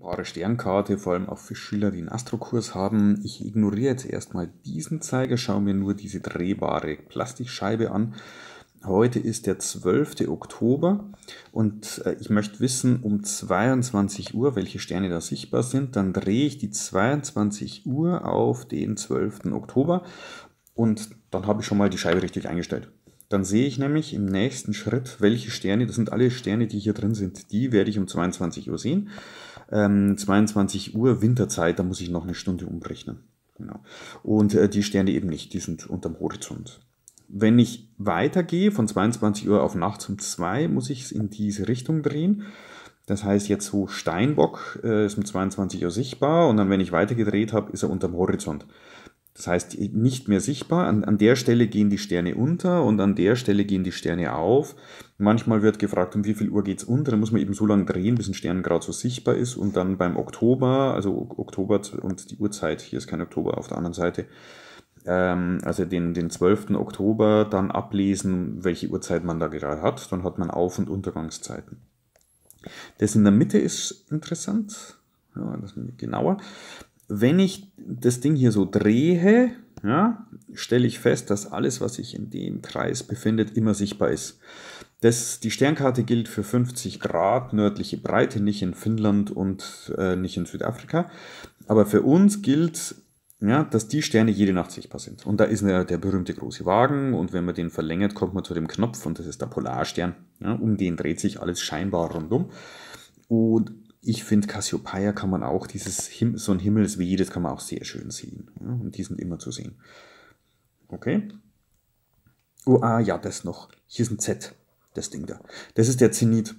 Bare Sternkarte, vor allem auch für Schüler, die einen Astrokurs haben. Ich ignoriere jetzt erstmal diesen Zeiger, schaue mir nur diese drehbare Plastikscheibe an. Heute ist der 12. Oktober und äh, ich möchte wissen um 22 Uhr, welche Sterne da sichtbar sind. Dann drehe ich die 22 Uhr auf den 12. Oktober und dann habe ich schon mal die Scheibe richtig eingestellt. Dann sehe ich nämlich im nächsten Schritt, welche Sterne, das sind alle Sterne, die hier drin sind, die werde ich um 22 Uhr sehen ähm, 22 Uhr Winterzeit, da muss ich noch eine Stunde umrechnen. Genau. Und äh, die Sterne eben nicht, die sind unterm Horizont. Wenn ich weitergehe von 22 Uhr auf nachts um 2, muss ich es in diese Richtung drehen. Das heißt jetzt so Steinbock äh, ist um 22 Uhr sichtbar und dann, wenn ich weitergedreht habe, ist er unterm Horizont. Das heißt, nicht mehr sichtbar. An, an der Stelle gehen die Sterne unter und an der Stelle gehen die Sterne auf. Manchmal wird gefragt, um wie viel Uhr geht es unter? Da muss man eben so lange drehen, bis ein Stern gerade so sichtbar ist. Und dann beim Oktober, also Oktober und die Uhrzeit, hier ist kein Oktober auf der anderen Seite, ähm, also den, den 12. Oktober, dann ablesen, welche Uhrzeit man da gerade hat. Dann hat man Auf- und Untergangszeiten. Das in der Mitte ist interessant. Ja, das genauer. Wenn ich das Ding hier so drehe, ja, stelle ich fest, dass alles, was sich in dem Kreis befindet, immer sichtbar ist. Das, die Sternkarte gilt für 50 Grad nördliche Breite, nicht in Finnland und äh, nicht in Südafrika. Aber für uns gilt, ja, dass die Sterne jede Nacht sichtbar sind. Und da ist der, der berühmte große Wagen und wenn man den verlängert, kommt man zu dem Knopf und das ist der Polarstern. Ja, um den dreht sich alles scheinbar rundum. Und ich finde, Cassiopeia kann man auch, dieses Him so ein Himmelsweh, das kann man auch sehr schön sehen. Ja, und die sind immer zu sehen. Okay. Oh, ah, ja, das noch. Hier ist ein Z, das Ding da. Das ist der Zenit.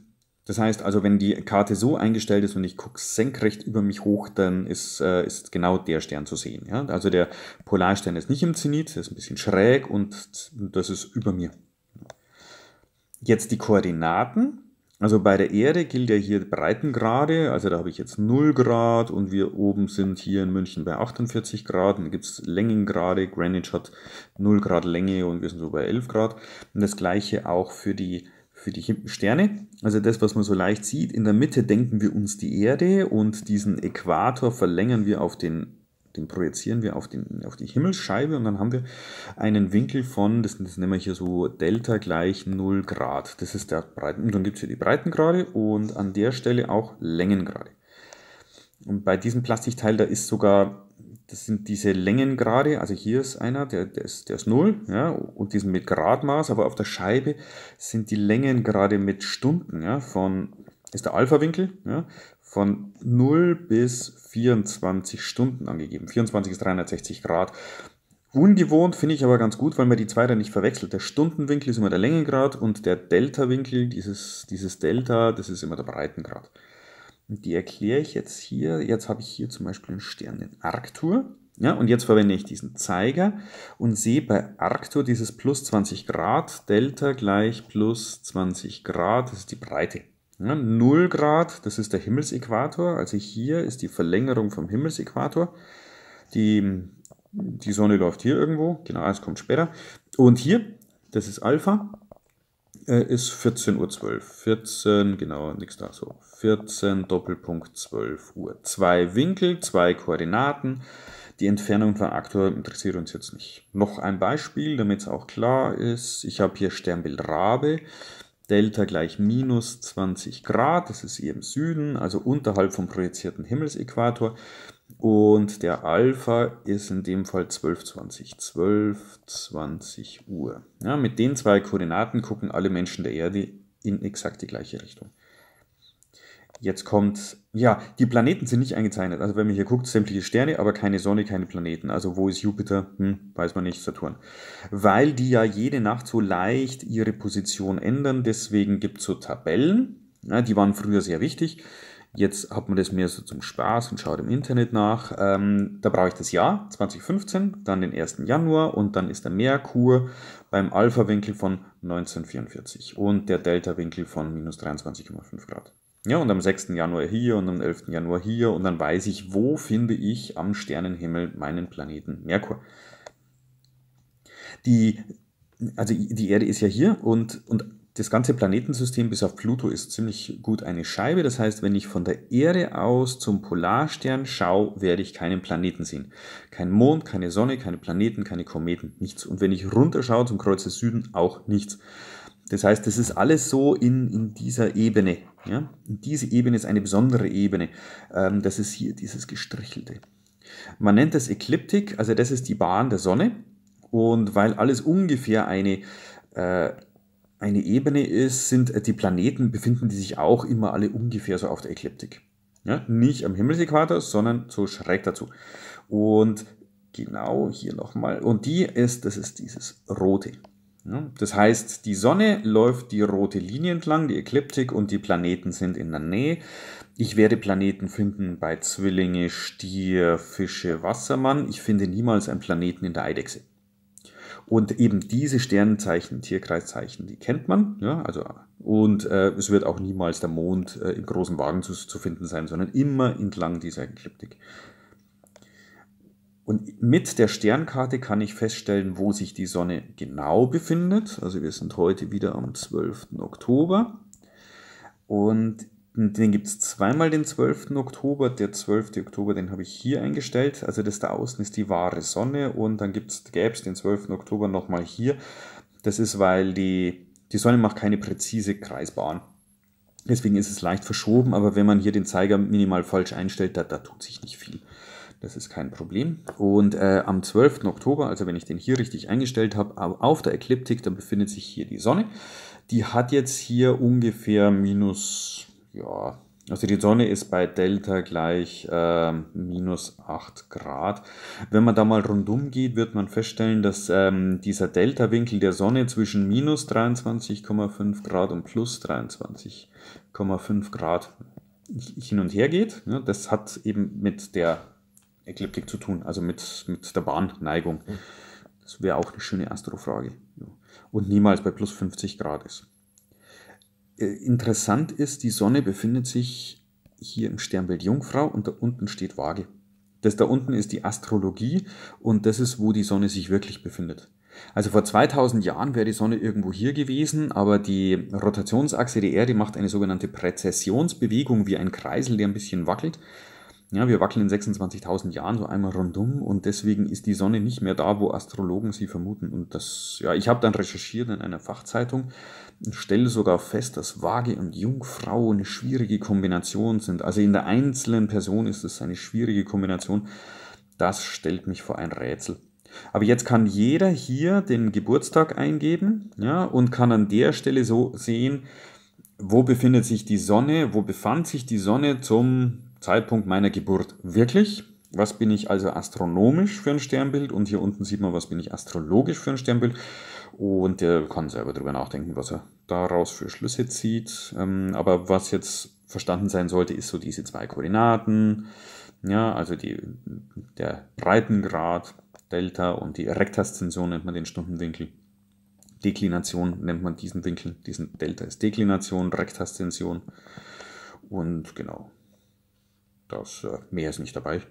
Das heißt also, wenn die Karte so eingestellt ist und ich gucke senkrecht über mich hoch, dann ist, äh, ist genau der Stern zu sehen. Ja? Also der Polarstern ist nicht im Zenit, der ist ein bisschen schräg und das ist über mir. Jetzt die Koordinaten. Also bei der Erde gilt ja hier Breitengrade, also da habe ich jetzt 0 Grad und wir oben sind hier in München bei 48 Grad, dann gibt es Längengrade, Greenwich hat 0 Grad Länge und wir sind so bei 11 Grad. Und das gleiche auch für die, für die Sterne, also das, was man so leicht sieht. In der Mitte denken wir uns die Erde und diesen Äquator verlängern wir auf den den projizieren wir auf, den, auf die Himmelsscheibe und dann haben wir einen Winkel von, das, das nehmen wir hier so Delta gleich 0 Grad. Das ist der Breiten. Und dann gibt es hier die Breitengrade und an der Stelle auch Längengrade. Und bei diesem Plastikteil, da ist sogar, das sind diese Längengrade, also hier ist einer, der, der, ist, der ist 0, ja, und diesen mit Gradmaß, aber auf der Scheibe sind die Längengrade mit Stunden, ja, von ist der Alpha-Winkel ja, von 0 bis 24 Stunden angegeben. 24 ist 360 Grad. Ungewohnt finde ich aber ganz gut, weil man die zwei da nicht verwechselt. Der Stundenwinkel ist immer der Längengrad und der Delta-Winkel, dieses, dieses Delta, das ist immer der Breitengrad. Und die erkläre ich jetzt hier. Jetzt habe ich hier zum Beispiel einen Stern, den Arctur. Ja, und jetzt verwende ich diesen Zeiger und sehe bei Arctur dieses plus 20 Grad, Delta gleich plus 20 Grad, das ist die Breite. Ja, ne? 0 Grad, das ist der Himmelsäquator, also hier ist die Verlängerung vom Himmelsäquator. Die, die Sonne läuft hier irgendwo, genau, es kommt später. Und hier, das ist Alpha, äh, ist 14.12 Uhr. 14, genau, nichts da so. 14 Doppelpunkt 12 Uhr. Zwei Winkel, zwei Koordinaten. Die Entfernung von Aktor interessiert uns jetzt nicht. Noch ein Beispiel, damit es auch klar ist. Ich habe hier Sternbild Rabe. Delta gleich minus 20 Grad, das ist hier im Süden, also unterhalb vom projizierten Himmelsäquator. Und der Alpha ist in dem Fall 1220, 12, 20 Uhr. Ja, mit den zwei Koordinaten gucken alle Menschen der Erde in exakt die gleiche Richtung. Jetzt kommt, ja, die Planeten sind nicht eingezeichnet. Also wenn man hier guckt, sämtliche Sterne, aber keine Sonne, keine Planeten. Also wo ist Jupiter? Hm, weiß man nicht, Saturn. Weil die ja jede Nacht so leicht ihre Position ändern, deswegen gibt es so Tabellen. Ja, die waren früher sehr wichtig. Jetzt hat man das mehr so zum Spaß und schaut im Internet nach. Ähm, da brauche ich das Jahr 2015, dann den 1. Januar und dann ist der Merkur beim Alpha-Winkel von 1944 und der Delta-Winkel von minus 23,5 Grad. Ja, und am 6. Januar hier und am 11. Januar hier und dann weiß ich, wo finde ich am Sternenhimmel meinen Planeten Merkur. Die, also die Erde ist ja hier und, und das ganze Planetensystem bis auf Pluto ist ziemlich gut eine Scheibe. Das heißt, wenn ich von der Erde aus zum Polarstern schaue, werde ich keinen Planeten sehen. Kein Mond, keine Sonne, keine Planeten, keine Kometen, nichts. Und wenn ich runterschaue zum Kreuz des Süden, auch nichts. Das heißt, das ist alles so in, in dieser Ebene. Ja? Und diese Ebene ist eine besondere Ebene. Ähm, das ist hier dieses gestrichelte. Man nennt das Ekliptik, also das ist die Bahn der Sonne. Und weil alles ungefähr eine, äh, eine Ebene ist, sind die Planeten, befinden die sich auch immer alle ungefähr so auf der Ekliptik. Ja? Nicht am Himmelsäquator, sondern so schräg dazu. Und genau hier nochmal. Und die ist, das ist dieses rote. Ne? Das heißt, die Sonne läuft die rote Linie entlang, die Ekliptik und die Planeten sind in der Nähe. Ich werde Planeten finden bei Zwillinge, Stier, Fische, Wassermann. Ich finde niemals einen Planeten in der Eidechse. Und eben diese Sternzeichen, Tierkreiszeichen, die kennt man. Ja, also, und äh, es wird auch niemals der Mond äh, im großen Wagen zu, zu, finden sein, sondern immer entlang dieser Ekliptik. Und mit der Sternkarte kann ich feststellen, wo sich die Sonne genau befindet. Also wir sind heute wieder am 12. Oktober. Und den gibt es zweimal den 12. Oktober. Der 12. Oktober, den habe ich hier eingestellt. Also das da außen ist die wahre Sonne. Und dann gäbe es den 12. Oktober nochmal hier. Das ist, weil die, die Sonne macht keine präzise Kreisbahn. Deswegen ist es leicht verschoben, aber wenn man hier den Zeiger minimal falsch einstellt, da, da tut sich nicht viel. Das ist kein Problem. Und äh, am 12. Oktober, also wenn ich den hier richtig eingestellt habe, auf der Ekliptik, dann befindet sich hier die Sonne. Die hat jetzt hier ungefähr minus, ja, also die Sonne ist bei Delta gleich äh, minus 8 Grad. Wenn man da mal rundum geht, wird man feststellen, dass ähm, dieser Delta-Winkel der Sonne zwischen minus 23,5 Grad und plus 23,5 Grad hin und her geht. Ne, das hat eben mit der Ekliptik zu tun, also mit, mit der Bahnneigung. Das wäre auch eine schöne Astrofrage. Und niemals bei plus 50 Grad ist. Äh, interessant ist, die Sonne befindet sich hier im Sternbild Jungfrau und da unten steht Waage. Das da unten ist die Astrologie und das ist, wo die Sonne sich wirklich befindet. Also vor 2000 Jahren wäre die Sonne irgendwo hier gewesen, aber die Rotationsachse der Erde macht eine sogenannte Präzessionsbewegung wie ein Kreisel, der ein bisschen wackelt ja, wir wackeln in 26.000 Jahren so einmal rundum und deswegen ist die Sonne nicht mehr da, wo Astrologen sie vermuten. Und das, ja, ich habe dann recherchiert in einer Fachzeitung und stelle sogar fest, dass Waage und Jungfrau eine schwierige Kombination sind. Also in der einzelnen Person ist es eine schwierige Kombination. Das stellt mich vor ein Rätsel. Aber jetzt kann jeder hier den Geburtstag eingeben ja, und kann an der Stelle so sehen, wo befindet sich die Sonne, wo befand sich die Sonne zum Zeitpunkt meiner Geburt wirklich. Was bin ich also astronomisch für ein Sternbild? Und hier unten sieht man, was bin ich astrologisch für ein Sternbild. Und der kann selber darüber nachdenken, was er daraus für Schlüsse zieht. Ähm, aber was jetzt verstanden sein sollte, ist so diese zwei Koordinaten. Ja, also die, der Breitengrad, Delta und die Rektaszension nennt man den Stundenwinkel. Deklination nennt man diesen Winkel. Diesen Delta ist Deklination, Rektaszension. Und genau, das äh, mehr ist nicht dabei.